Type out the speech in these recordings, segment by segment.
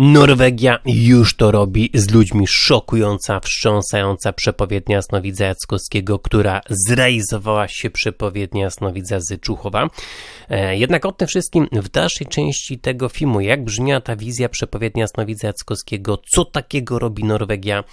Norwegia już to robi z ludźmi. Szokująca, wstrząsająca przepowiednia Snowidza Jackowskiego, która zrealizowała się przepowiednia Jasnowidza Zyczuchowa. E, jednak o tym wszystkim w dalszej części tego filmu, jak brzmiała ta wizja przepowiednia Snowidza Jackowskiego, co takiego robi Norwegia,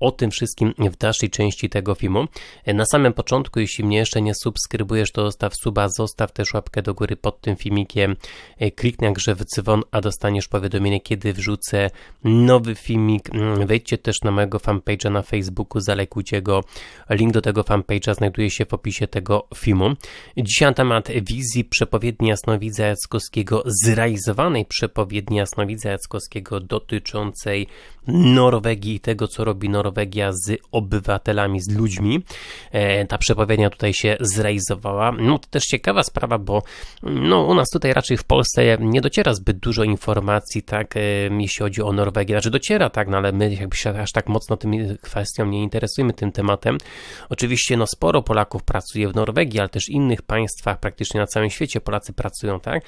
o tym wszystkim w dalszej części tego filmu. E, na samym początku, jeśli mnie jeszcze nie subskrybujesz, to zostaw suba, zostaw też łapkę do góry pod tym filmikiem, e, kliknij grze w dzwon, a dostaniesz powiadomienie, kiedy wrzucę nowy filmik. Mm, wejdźcie też na mojego fanpage'a na Facebooku, zalekujcie go. Link do tego fanpage'a znajduje się w opisie tego filmu. Dzisiaj na temat wizji przepowiedni Jasnowidza Jackowskiego, zrealizowanej przepowiedni Jasnowidza Jackowskiego dotyczącej Norwegii i tego, co robi Norwegia Norwegia z obywatelami, z ludźmi. E, ta przepowiednia tutaj się zrealizowała. No to też ciekawa sprawa, bo no, u nas tutaj raczej w Polsce nie dociera zbyt dużo informacji, tak, e, jeśli chodzi o Norwegię. Znaczy dociera, tak, no, ale my jakby się aż tak mocno tym kwestią nie interesujemy, tym tematem. Oczywiście no, sporo Polaków pracuje w Norwegii, ale też innych państwach, praktycznie na całym świecie Polacy pracują, tak.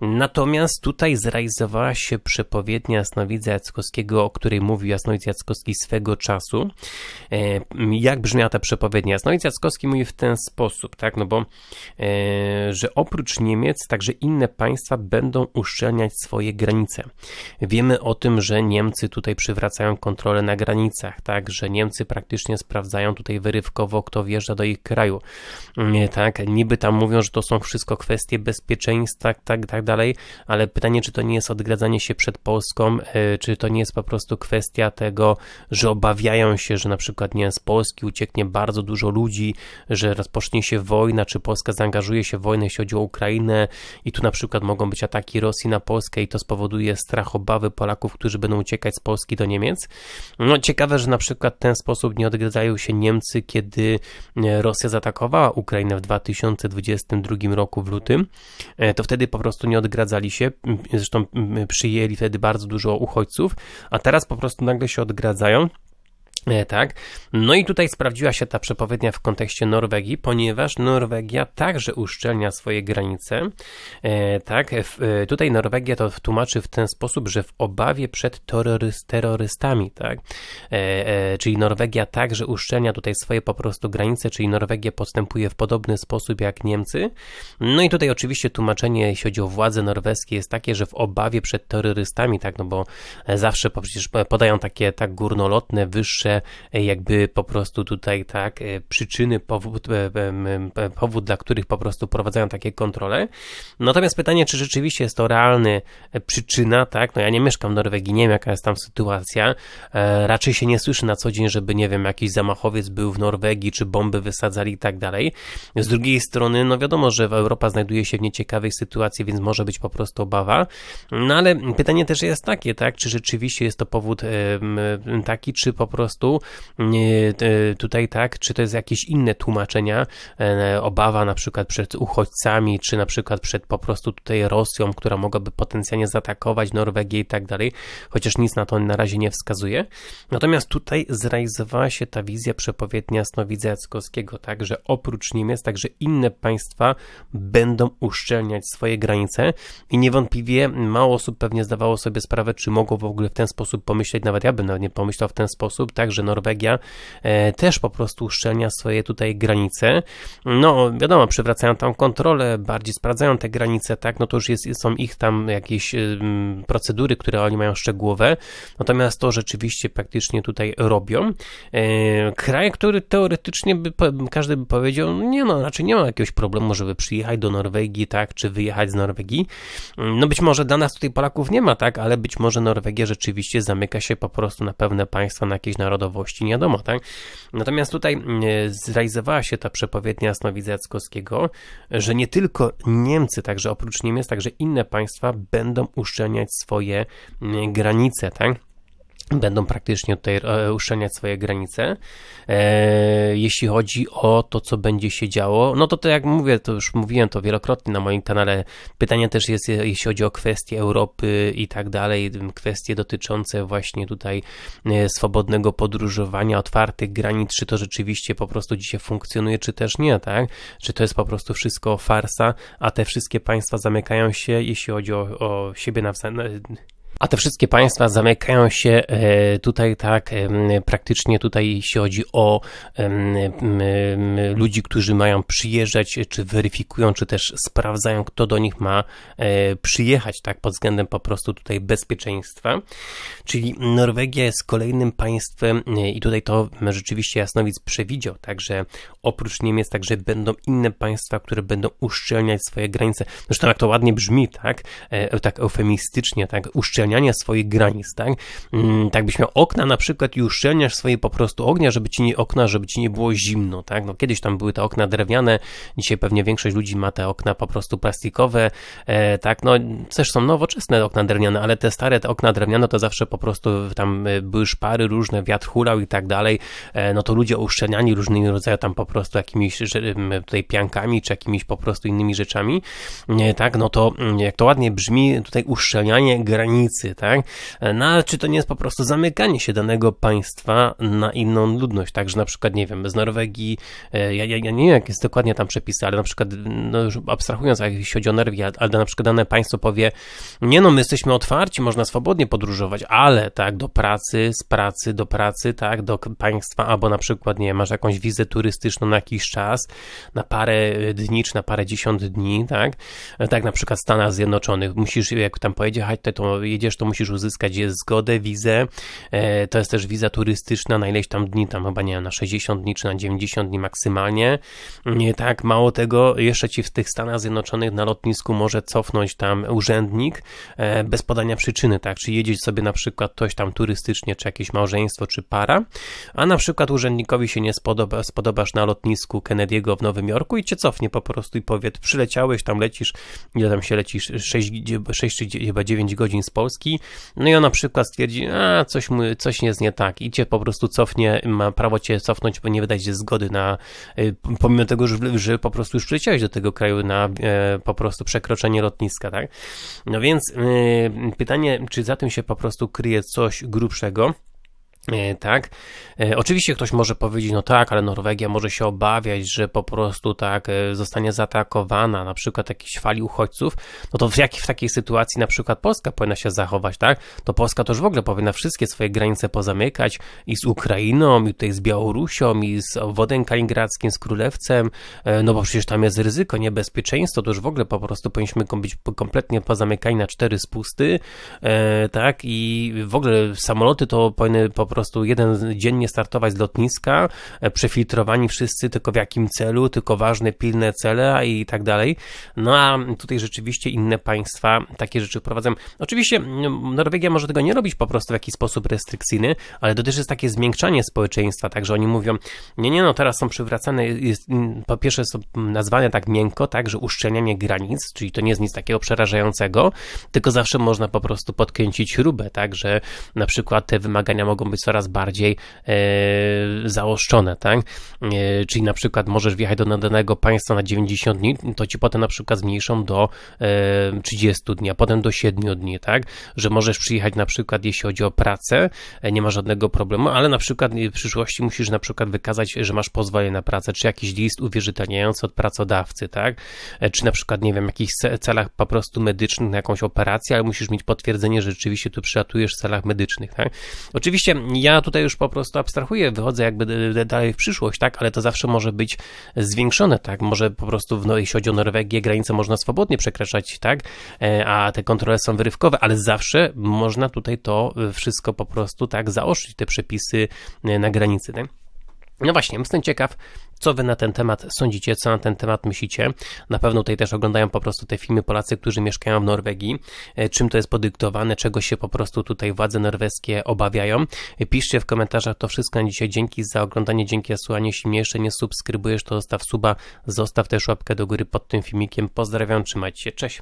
Natomiast tutaj zrealizowała się przepowiednia Jasnowidza Jackowskiego, o której mówił Jasnowidz Jackowski swego czasu czasu. E, jak brzmiała ta przepowiednia? No i Jackowski mówi w ten sposób, tak, no bo e, że oprócz Niemiec także inne państwa będą uszczelniać swoje granice. Wiemy o tym, że Niemcy tutaj przywracają kontrolę na granicach, tak, że Niemcy praktycznie sprawdzają tutaj wyrywkowo, kto wjeżdża do ich kraju, mm, tak, niby tam mówią, że to są wszystko kwestie bezpieczeństwa, tak, tak, tak dalej, ale pytanie, czy to nie jest odgradzanie się przed Polską, e, czy to nie jest po prostu kwestia tego, że obawiają obawiają się, że na przykład nie, z Polski ucieknie bardzo dużo ludzi, że rozpocznie się wojna, czy Polska zaangażuje się w wojnę, jeśli chodzi o Ukrainę i tu na przykład mogą być ataki Rosji na Polskę i to spowoduje strach, obawy Polaków, którzy będą uciekać z Polski do Niemiec. No ciekawe, że na przykład ten sposób nie odgryzają się Niemcy, kiedy e, Rosja zaatakowała Ukrainę w 2022 roku w lutym, e, to wtedy po prostu nie odgradzali się, zresztą przyjęli wtedy bardzo dużo uchodźców, a teraz po prostu nagle się odgradzają. E, tak. No i tutaj sprawdziła się ta przepowiednia w kontekście Norwegii, ponieważ Norwegia także uszczelnia swoje granice. E, tak. E, tutaj Norwegia to tłumaczy w ten sposób, że w obawie przed terroryst, terrorystami, tak. Czyli Norwegia także uszczelnia tutaj swoje po prostu granice, czyli Norwegia postępuje w podobny sposób jak Niemcy. No i tutaj oczywiście tłumaczenie, jeśli chodzi o władze norweskie, jest takie, że w obawie przed terrorystami, tak, no bo zawsze przecież podają takie tak górnolotne, wyższe te e, jakby po prostu tutaj tak e, przyczyny, powód, e, powód dla których po prostu prowadzają takie kontrole. Natomiast pytanie, czy rzeczywiście jest to realny przyczyna, tak? No ja nie mieszkam w Norwegii, nie wiem jaka jest tam sytuacja. Raczej się nie słyszy na co dzień, żeby nie wiem, jakiś zamachowiec był w Norwegii, czy bomby wysadzali i tak dalej. Z drugiej strony, no wiadomo, że Europa znajduje się w nieciekawej sytuacji, więc może być po prostu obawa. No ale pytanie też jest takie, tak? Czy rzeczywiście jest to powód taki, czy po prostu prostu tutaj tak, czy to jest jakieś inne tłumaczenia, e, obawa na przykład przed uchodźcami, czy na przykład przed po prostu tutaj Rosją, która mogłaby potencjalnie zaatakować Norwegię i tak dalej, chociaż nic na to na razie nie wskazuje. Natomiast tutaj zrealizowała się ta wizja przepowiednia Snowidza Jackowskiego, tak, że oprócz Niemiec, także inne państwa będą uszczelniać swoje granice i niewątpliwie mało osób pewnie zdawało sobie sprawę, czy mogło w ogóle w ten sposób pomyśleć, nawet ja bym nawet nie pomyślał w ten sposób, tak, także Norwegia e, też po prostu uszczelnia swoje tutaj granice. No, wiadomo, przywracają tam kontrolę, bardziej sprawdzają te granice, tak, no to już jest, są ich tam jakieś e, procedury, które oni mają szczegółowe, natomiast to rzeczywiście praktycznie tutaj robią. E, kraj, który teoretycznie by, każdy by powiedział, nie no, raczej znaczy nie ma jakiegoś problemu, żeby przyjechać do Norwegii, tak, czy wyjechać z Norwegii. No być może dla nas tutaj Polaków nie ma, tak, ale być może Norwegia rzeczywiście zamyka się po prostu na pewne państwa, na jakieś narody, składowości, nie wiadomo, tak? Natomiast tutaj e, zrealizowała się ta przepowiednia Jasnowidza-Jackowskiego, że nie tylko Niemcy, także oprócz Niemiec, także inne państwa będą uszczelniać swoje e, granice, tak? będą praktycznie tutaj e, uszczelniać swoje granice. E, jeśli chodzi o to, co będzie się działo, no to to jak mówię, to już mówiłem to wielokrotnie na moim kanale, pytanie też jest, jeśli chodzi o kwestie Europy i tak dalej, kwestie dotyczące właśnie tutaj e, swobodnego podróżowania, otwartych granic, czy to rzeczywiście po prostu dzisiaj funkcjonuje, czy też nie, tak? Czy to jest po prostu wszystko farsa, a te wszystkie państwa zamykają się, jeśli chodzi o, o siebie nawzajem, no, a te wszystkie państwa zamykają się e, tutaj tak, e, praktycznie tutaj jeśli chodzi o e, ludzi, którzy mają przyjeżdżać, czy weryfikują, czy też sprawdzają, kto do nich ma przyjechać, tak, pod względem po prostu tutaj bezpieczeństwa. Czyli Norwegia jest kolejnym państwem i tutaj to rzeczywiście Jasnowic przewidział, także oprócz Niemiec także będą inne państwa, które będą uszczelniać swoje granice. Zresztą jak to ładnie brzmi, tak, tak eufemistycznie, tak, uszczelniać swoich granic, tak? Mm, tak byś miał okna na przykład i uszczelniasz swoje po prostu ognia, żeby ci nie okna, żeby ci nie było zimno, tak? No kiedyś tam były te okna drewniane, dzisiaj pewnie większość ludzi ma te okna po prostu plastikowe, e, tak? No też są nowoczesne okna drewniane, ale te stare te okna drewniane to zawsze po prostu tam e, były szpary różne, wiatr hulał i tak dalej, e, no to ludzie uszczelniani różnymi rodzajami tam po prostu jakimiś tutaj piankami, czy jakimiś po prostu innymi rzeczami, e, tak? No to mm, jak to ładnie brzmi, tutaj uszczelnianie granic granicy, tak? No, ale czy to nie jest po prostu zamykanie się danego państwa na inną ludność, także na przykład, nie wiem, z Norwegii, e, ja, ja, ja nie wiem, jak jest dokładnie tam przepis, ale na przykład, no już abstrahując, jak jeśli chodzi o Norwegię, ale na przykład dane państwo powie, nie no, my jesteśmy otwarci, można swobodnie podróżować, ale tak, do pracy, z pracy do pracy, tak, do państwa, albo na przykład, nie masz jakąś wizę turystyczną na jakiś czas, na parę e, dni, czy na parę dziesiąt dni, tak, e, tak na przykład w Stanach Zjednoczonych, musisz, jak tam pojedzie, to, to jedziesz jedziesz, to musisz uzyskać je zgodę, wizę. E, to jest też wiza turystyczna na ileś tam dni, tam chyba nie na 60 dni czy na 90 dni maksymalnie. Tak, mało tego, jeszcze ci w tych Stanach Zjednoczonych na lotnisku może cofnąć tam urzędnik e, bez podania przyczyny, tak? Czy jedzie sobie na przykład ktoś tam turystycznie, czy jakieś małżeństwo, czy para, a na przykład urzędnikowi się nie spodoba, spodobasz na lotnisku Kennedy'ego w Nowym Jorku i cię cofnie po prostu i powie, przyleciałeś, tam lecisz, ile tam się lecisz, 6, 6 chyba 9 godzin z Polski, Polski, no i ona przykład stwierdzi, a coś, mu, coś jest nie tak i cię po prostu cofnie, ma prawo cię cofnąć, bo nie wydać zgody na, y, pomimo tego, że, że po prostu już przyleciałeś do tego kraju na e, po prostu przekroczenie lotniska, tak? No więc y, pytanie, czy za tym się po prostu kryje coś grubszego, E, tak. E, oczywiście ktoś może powiedzieć, no tak, ale Norwegia może się obawiać, że po prostu tak e, zostanie zaatakowana, na przykład jakiejś fali uchodźców. No to w, jak, w takiej sytuacji na przykład Polska powinna się zachować, tak? To Polska też w ogóle powinna wszystkie swoje granice pozamykać i z Ukrainą, i tutaj z Białorusią, i z Wodem kaliningradzkim, z Królewcem, no bo przecież tam jest ryzyko, niebezpieczeństwo, to już w ogóle po prostu powinniśmy być kompletnie pozamykani na cztery spusty, tak? I w ogóle samoloty to powinny po prostu prostu jeden dziennie startować z lotniska, e, przefiltrowani wszyscy tylko w jakim celu, tylko ważne, pilne cele i tak dalej. No a tutaj rzeczywiście inne państwa takie rzeczy wprowadzają. Oczywiście mm, Norwegia może tego nie robić po prostu w jakiś sposób restrykcyjny, ale to też jest takie zmiękczanie społeczeństwa, także oni mówią, nie, nie, no teraz są przywracane, jest, mm, po pierwsze są nazwane tak miękko, tak, że uszczelnianie granic, czyli to nie jest nic takiego przerażającego, tylko zawsze można po prostu podkręcić śrubę, tak, że na przykład te wymagania mogą być coraz bardziej e, zaoszczone, tak? E, czyli na przykład możesz wjechać do danego państwa na 90 dni, to ci potem na przykład zmniejszą do 30 e, dni, a potem do 7 dni, tak? Że możesz przyjechać na przykład, jeśli chodzi o pracę, nie ma żadnego problemu, ale na przykład w przyszłości musisz na przykład wykazać, że masz pozwolenie na pracę, czy jakiś list uwierzytelniający od pracodawcy, tak? Czy na przykład, nie wiem, w jakichś celach po prostu medycznych na jakąś operację, ale musisz mieć potwierdzenie, że rzeczywiście tu przylatujesz w celach medycznych, tak? Oczywiście ja tutaj już po prostu abstrahuję, wychodzę jakby dalej w przyszłość, tak, ale to zawsze może być zwiększone, tak, może po prostu w, no, jeśli chodzi o Norwegię, granice można swobodnie przekraczać, tak, e, a te kontrole są wyrywkowe, ale zawsze można tutaj to e, wszystko po prostu tak zaostrzyć, te przepisy e, na granicy, tak? No właśnie, jestem ciekaw, co wy na ten temat sądzicie, co na ten temat myślicie. Na pewno tutaj też oglądają po prostu te filmy Polacy, którzy mieszkają w Norwegii. E, czym to jest podyktowane, czego się po prostu tutaj władze norweskie obawiają. E, piszcie w komentarzach to wszystko na dzisiaj. Dzięki za oglądanie, dzięki za słuchanie. Jeśli jeszcze nie subskrybujesz, to zostaw suba, zostaw też łapkę do góry pod tym filmikiem. Pozdrawiam, trzymajcie się, cześć.